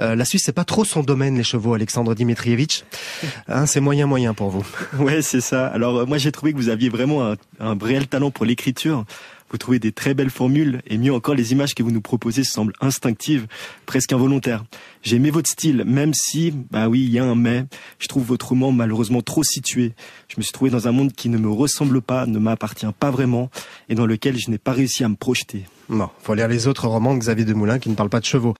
Euh, la Suisse, c'est pas trop son domaine, les chevaux, Alexandre Dimitrievitch. Hein, c'est moyen, moyen pour vous. Ouais, c'est ça. Alors, euh, moi, j'ai trouvé que vous aviez vraiment un, un réel talent pour l'écriture. Vous trouvez des très belles formules et mieux encore, les images que vous nous proposez semblent instinctives, presque involontaires. J'ai aimé votre style, même si, bah oui, il y a un mais. Je trouve votre roman malheureusement trop situé. Je me suis trouvé dans un monde qui ne me ressemble pas, ne m'appartient pas vraiment et dans lequel je n'ai pas réussi à me projeter. Non, faut lire les autres romans de Xavier Demoulin qui ne parlent pas de chevaux.